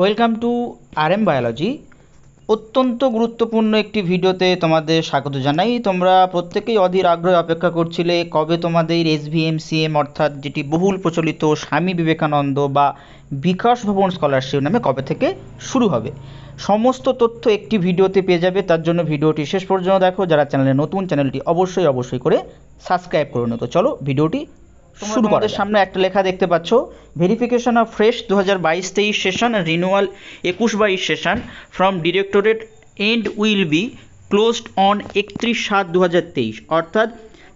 welcome to R M biology অত্যন্ত গুরুত্বপূর্ণ একটি ভিডিওতে তোমাদের স্বাগত জানাই তোমরা প্রত্যেকেই অধীর আগ্রহে অপেক্ষা করছিলে কবে তোমাদের এম অর্থাৎ যেটি বহুল প্রচলিত স্বামী বিবেকানন্দ বা বিকাশ ভবন স্কলারশিপ নামে কবে থেকে শুরু হবে সমস্ত তথ্য একটি ভিডিওতে পেয়ে যাবে তার জন্য ভিডিওটি শেষ পর্যন্ত দেখো যারা চ্যানেলে নতুন চ্যানেলটি অবশ্যই অবশ্যই করে সাবস্ক্রাইব করে নিত চলো ভিডিওটি শুরু করা সামনে একটা লেখা দেখতে পাচ্ছ ভেরিফিকেশন অফ ফ্রেশ দু হাজার বাইশ তেইশ সেশন রিনুয়াল একুশ বাইশ session from directorate and will be closed on একত্রিশ সাত দু হাজার তেইশ অর্থাৎ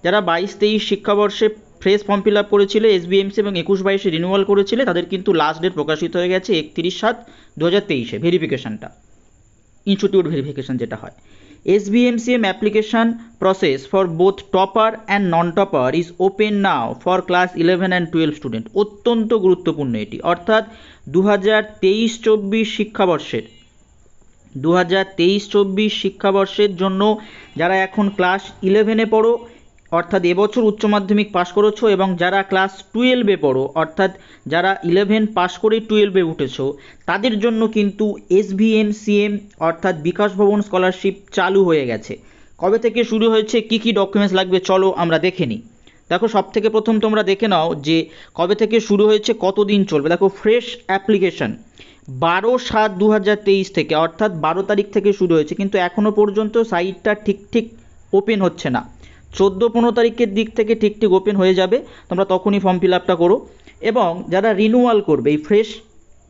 যারা বাইশ তেইশ শিক্ষাবর্ষে ফ্রেশ ফর্ম ফিল আপ করেছিলে এসবিএমসি এবং একুশ বাইশে রিনুয়াল করেছিলে তাদের কিন্তু লাস্ট ডেট প্রকাশিত হয়ে গেছে একত্রিশ সাত দু হাজার তেইশে ভেরিফিকেশানটা ইনস্টিটিউট ভেরিফিকেশান যেটা হয় SBMCM application process for both topper and non-topper is open now for class 11 and 12 student অত্যন্ত গুরুত্বপূর্ণ এটি অর্থাৎ দু হাজার তেইশ চব্বিশ শিক্ষাবর্ষের দু হাজার তেইশ চব্বিশ শিক্ষাবর্ষের জন্য যারা এখন ক্লাস ইলেভেনে পড়ো অর্থাৎ এবছর উচ্চ মাধ্যমিক পাশ করেছো এবং যারা ক্লাস টুয়েলভে পড়ো অর্থাৎ যারা ইলেভেন পাশ করে টুয়েলভে উঠেছো তাদের জন্য কিন্তু এসভিএম সিএম অর্থাৎ বিকাশ ভবন স্কলারশিপ চালু হয়ে গেছে কবে থেকে শুরু হয়েছে কি কি ডকুমেন্টস লাগবে চলো আমরা দেখে নিই দেখো সব থেকে প্রথম তোমরা দেখে নাও যে কবে থেকে শুরু হয়েছে কত দিন চলবে দেখো ফ্রেশ অ্যাপ্লিকেশান বারো সাত দু থেকে অর্থাৎ বারো তারিখ থেকে শুরু হয়েছে কিন্তু এখনও পর্যন্ত সাইটটা ঠিক ঠিক ওপেন হচ্ছে না চোদ্দো পনেরো তারিখের দিক থেকে ঠিক ঠিক ওপেন হয়ে যাবে তোমরা তখনই ফর্ম ফিল আপটা করো এবং যারা রিনুয়াল করবে এই ফ্রেশ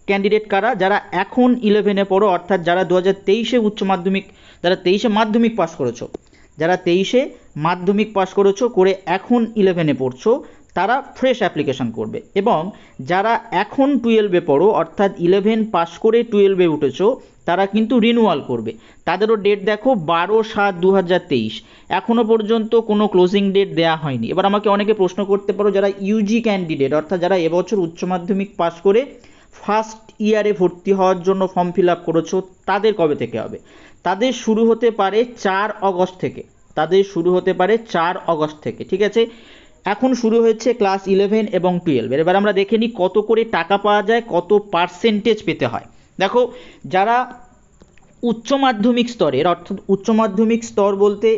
ক্যান্ডিডেট কারা যারা এখন ইলেভেনে পড়ো অর্থাৎ যারা দু হাজার তেইশে উচ্চ মাধ্যমিক যারা তেইশে মাধ্যমিক পাস করেছো যারা তেইশে মাধ্যমিক পাস করেছো করে এখন ইলেভেনে পড়ছো তারা ফ্রেশ অ্যাপ্লিকেশন করবে এবং যারা এখন টুয়েলভে পড়ো অর্থাৎ ইলেভেন পাস করে টুয়েলভে উঠেছো তারা কিন্তু রিনুয়াল করবে তাদেরও ডেট দেখো বারো সাত দু হাজার তেইশ এখনও পর্যন্ত কোনো ক্লোজিং ডেট দেওয়া হয়নি এবার আমাকে অনেকে প্রশ্ন করতে পারো যারা ইউজি ক্যান্ডিডেট অর্থাৎ যারা এবছর উচ্চ মাধ্যমিক পাস করে ফার্স্ট ইয়ারে ভর্তি হওয়ার জন্য ফর্ম ফিল আপ করেছো তাদের কবে থেকে হবে তাদের শুরু হতে পারে চার অগস্ট থেকে তাদের শুরু হতে পারে চার অগস্ট থেকে ঠিক আছে এখন শুরু হয়েছে ক্লাস ইলেভেন এবং টুয়েলভ এবার আমরা দেখে নিই কত করে টাকা পাওয়া যায় কত পার্সেন্টেজ পেতে হয় দেখো যারা উচ্চ মাধ্যমিক স্তরের অর্থাৎ উচ্চ মাধ্যমিক স্তর বলতে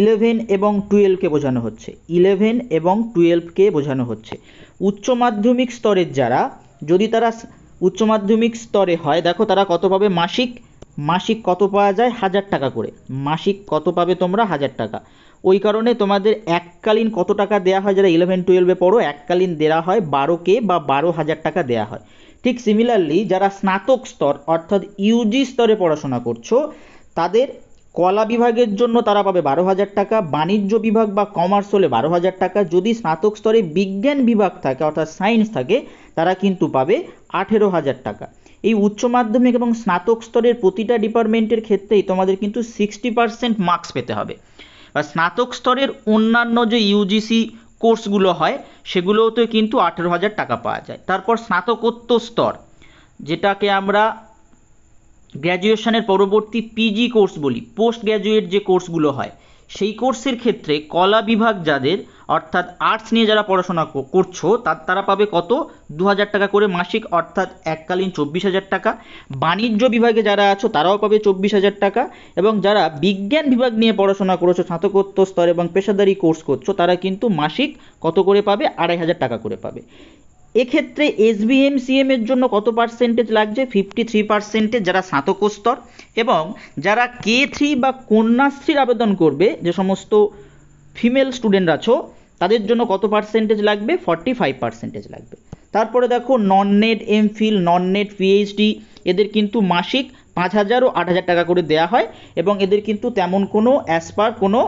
ইলেভেন এবং টুয়েলভকে বোঝানো হচ্ছে ইলেভেন এবং টুয়েলভকে বোঝানো হচ্ছে উচ্চ মাধ্যমিক স্তরের যারা যদি তারা উচ্চ মাধ্যমিক স্তরে হয় দেখো তারা কত পাবে মাসিক মাসিক কত পাওয়া যায় হাজার টাকা করে মাসিক কত পাবে তোমরা হাজার টাকা ওই কারণে তোমাদের এককালীন কত টাকা দেওয়া হয় যারা ইলেভেন টুয়েলভে পড়ো এককালীন দেওয়া হয় বারো কে বা বারো হাজার টাকা দেওয়া হয় ঠিক সিমিলারলি যারা স্নাতক স্তর অর্থাৎ ইউজি স্তরে পড়াশোনা করছো তাদের কলা বিভাগের জন্য তারা পাবে বারো হাজার টাকা বাণিজ্য বিভাগ বা কমার্স হলে বারো হাজার টাকা যদি স্নাতক স্তরে বিজ্ঞান বিভাগ থাকে অর্থাৎ সায়েন্স থাকে তারা কিন্তু পাবে আঠেরো হাজার টাকা এই উচ্চ মাধ্যমিক এবং স্নাতক স্তরের প্রতিটা ডিপার্টমেন্টের ক্ষেত্রেই তোমাদের কিন্তু সিক্সটি পার্সেন্ট মার্কস পেতে হবে বা স্নাতক স্তরের অন্যান্য যে ইউজিসি কোর্সগুলো হয় সেগুলোতে কিন্তু আঠেরো হাজার টাকা পাওয়া যায় তারপর স্নাতকোত্তর স্তর যেটাকে আমরা গ্র্যাজুয়েশনের পরবর্তী পিজি কোর্স বলি পোস্ট গ্র্যাজুয়েট যে কোর্সগুলো হয় সেই কোর্সের ক্ষেত্রে কলা বিভাগ যাদের অর্থাৎ আর্টস নিয়ে যারা পড়াশোনা করছো তার তারা পাবে কত দু হাজার টাকা করে মাসিক অর্থাৎ এককালীন চব্বিশ হাজার টাকা বাণিজ্য বিভাগে যারা আছো তারাও পাবে চব্বিশ হাজার টাকা এবং যারা বিজ্ঞান বিভাগ নিয়ে পড়াশোনা করেছো স্নাতকোত্তর স্তর এবং পেশাদারি কোর্স করছো তারা কিন্তু মাসিক কত করে পাবে আড়াই হাজার টাকা করে পাবে এক্ষেত্রে এসবিএম এম এর জন্য কত পার্সেন্টেজ লাগছে ফিফটি থ্রি পার্সেন্টেজ যারা স্নাতকোস্তর এবং যারা কে থ্রি বা কন্যাশ্রীর আবেদন করবে যে সমস্ত ফিমেল স্টুডেন্ট আছো তাদের জন্য কত পার্সেন্টেজ লাগবে ফর্টি ফাইভ পার্সেন্টেজ লাগবে তারপরে দেখো non NET fill non NET PhD এদের কিন্তু মাসিক পাঁচ হাজার ও আট হাজার টাকা করে দেয়া হয় এবং এদের কিন্তু তেমন কোনো অ্যাজ পার কোনো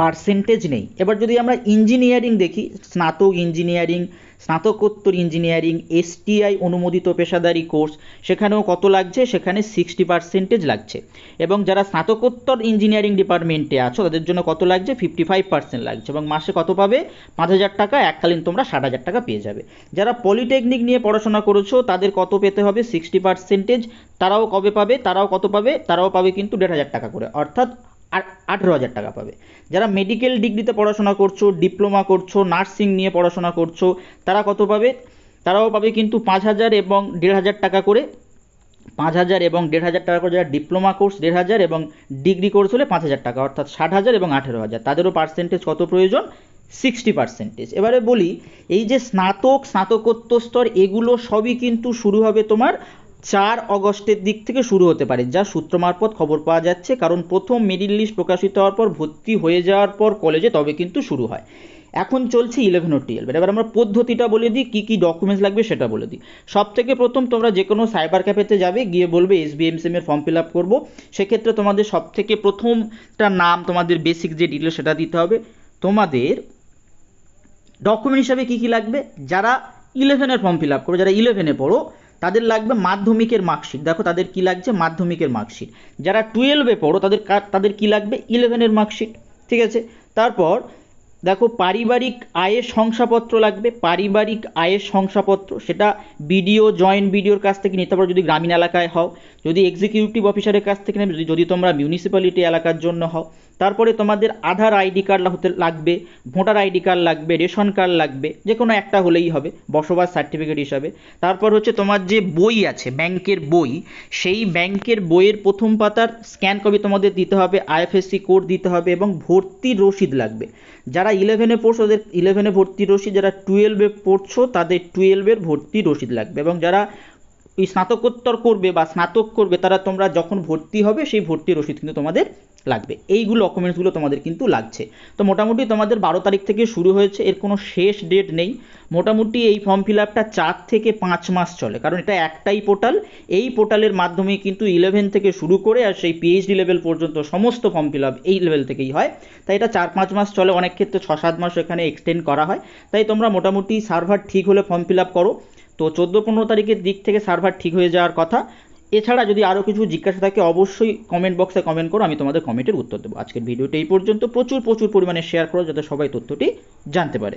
পার্সেন্টেজ নেই এবার যদি আমরা ইঞ্জিনিয়ারিং দেখি স্নাতক ইঞ্জিনিয়ারিং স্নাতকোত্তর ইঞ্জিনিয়ারিং এসটিআই অনুমোদিত পেশাদারি কোর্স সেখানেও কত লাগছে সেখানে সিক্সটি পার্সেন্টেজ লাগছে এবং যারা স্নাতকোত্তর ইঞ্জিনিয়ারিং ডিপার্টমেন্টে আছো তাদের জন্য কত লাগছে ফিফটি ফাইভ পার্সেন্ট লাগছে এবং মাসে কত পাবে পাঁচ হাজার টাকা এককালীন তোমরা ষাট হাজার টাকা পেয়ে যাবে যারা পলিটেকনিক নিয়ে পড়াশোনা করেছো তাদের কত পেতে হবে সিক্সটি পার্সেন্টেজ তারাও কবে পাবে তারাও কত পাবে তারাও পাবে কিন্তু দেড় হাজার টাকা করে অর্থাৎ আঠেরো হাজার টাকা পাবে যারা মেডিকেল ডিগ্রিতে পড়াশোনা করছো ডিপ্লোমা করছো নার্সিং নিয়ে পড়াশোনা করছো তারা কত পাবে তারাও পাবে কিন্তু পাঁচ হাজার এবং দেড় হাজার টাকা করে পাঁচ হাজার এবং দেড় হাজার টাকা করে যারা ডিপ্লোমা কোর্স দেড় হাজার এবং ডিগ্রি কোর্স হলে পাঁচ হাজার টাকা অর্থাৎ ষাট হাজার এবং আঠেরো হাজার তাদেরও পার্সেন্টেজ কত প্রয়োজন সিক্সটি পার্সেন্টেজ এবারে বলি এই যে স্নাতক স্নাতকোত্তর স্তর এগুলো সবই কিন্তু শুরু হবে তোমার চার অগস্টের দিক থেকে শুরু হতে পারে যা সূত্র মারফত খবর পাওয়া যাচ্ছে কারণ প্রথম মেরিট লিস্ট প্রকাশিত হওয়ার পর ভর্তি হয়ে যাওয়ার পর কলেজে তবে কিন্তু শুরু হয় এখন চলছে ইলেভেন ও টুয়েলভ এবার আমরা পদ্ধতিটা বলে দিই কী কী ডকুমেন্টস লাগবে সেটা বলে দিই সব থেকে প্রথম তোমরা যে কোনো সাইবার ক্যাফেতে যাবে গিয়ে বলবে এস এর ফর্ম ফিল আপ করবো সেক্ষেত্রে তোমাদের সব থেকে প্রথমটা নাম তোমাদের বেসিক যে ডিটেল সেটা দিতে হবে তোমাদের ডকুমেন্ট হিসাবে কী কী লাগবে যারা ইলেভেনের ফর্ম ফিল আপ করবে যারা ইলেভেনে পড়ো তাদের লাগবে মাধ্যমিকের মার্কশিট দেখো তাদের কি লাগছে মাধ্যমিকের মার্কশিট যারা টুয়েলভে পড়ো তাদের তাদের কি লাগবে ইলেভেনের মার্কশিট ঠিক আছে তারপর দেখো পারিবারিক আয়ের শংসাপত্র লাগবে পারিবারিক আয়ের শংসাপত্র সেটা বিডিও জয়েন্ট বিডিওর কাছ থেকে নিতে পারো যদি গ্রামীণ এলাকায় হও যদি এক্সিকিউটিভ অফিসারের কাছ থেকে নেবে যদি তোমরা মিউনিসিপ্যালিটি এলাকার জন্য হও তারপরে তোমাদের আধার আইডি কার্ড হতে লাগবে ভোটার আইডি কার্ড লাগবে রেশন কার্ড লাগবে যে কোনো একটা হলেই হবে বসবাস সার্টিফিকেট হিসাবে তারপর হচ্ছে তোমার যে বই আছে ব্যাংকের বই সেই ব্যাংকের বইয়ের প্রথম পাতার স্ক্যান কপি তোমাদের দিতে হবে আইএফএসসি কোড দিতে হবে এবং ভর্তি রসিদ লাগবে যারা যারা ইলেভেনে পড়ছো ওদের ইলেভেনে ভর্তি রসিদ যারা টুয়েলভে পড়ছো তাদের টুয়েলভের ভর্তি রসিদ লাগবে এবং যারা এই স্নাতকোত্তর করবে বা স্নাতক করবে তারা তোমরা যখন ভর্তি হবে সেই ভর্তি রসিদ কিন্তু তোমাদের লাগবে এইগুলো ডকুমেন্টসগুলো তোমাদের কিন্তু লাগছে তো মোটামুটি তোমাদের বারো তারিখ থেকে শুরু হয়েছে এর কোনো শেষ ডেট নেই মোটামুটি এই ফর্ম ফিল আপটা চার থেকে পাঁচ মাস চলে কারণ এটা একটাই পোর্টাল এই পোর্টালের মাধ্যমে কিন্তু ইলেভেন থেকে শুরু করে আর সেই পিএইচডি লেভেল পর্যন্ত সমস্ত ফর্ম ফিল আপ এই লেভেল থেকেই হয় তাই এটা চার পাঁচ মাস চলে অনেক ক্ষেত্রে ছ সাত মাস এখানে এক্সটেন্ড করা হয় তাই তোমরা মোটামুটি সার্ভার ঠিক হলে ফর্ম ফিল আপ করো তো চোদ্দ পনেরো তারিখের দিক থেকে সার্ভার ঠিক হয়ে যাওয়ার কথা এছাড়া যদি আরও কিছু জিজ্ঞাসা থাকে অবশ্যই কমেন্ট বক্সে কমেন্ট করো আমি তোমাদের কমেন্টের উত্তর দেবো আজকের ভিডিওটি এই পর্যন্ত প্রচুর প্রচুর পরিমাণে শেয়ার করো যাতে সবাই তথ্যটি জানতে পারে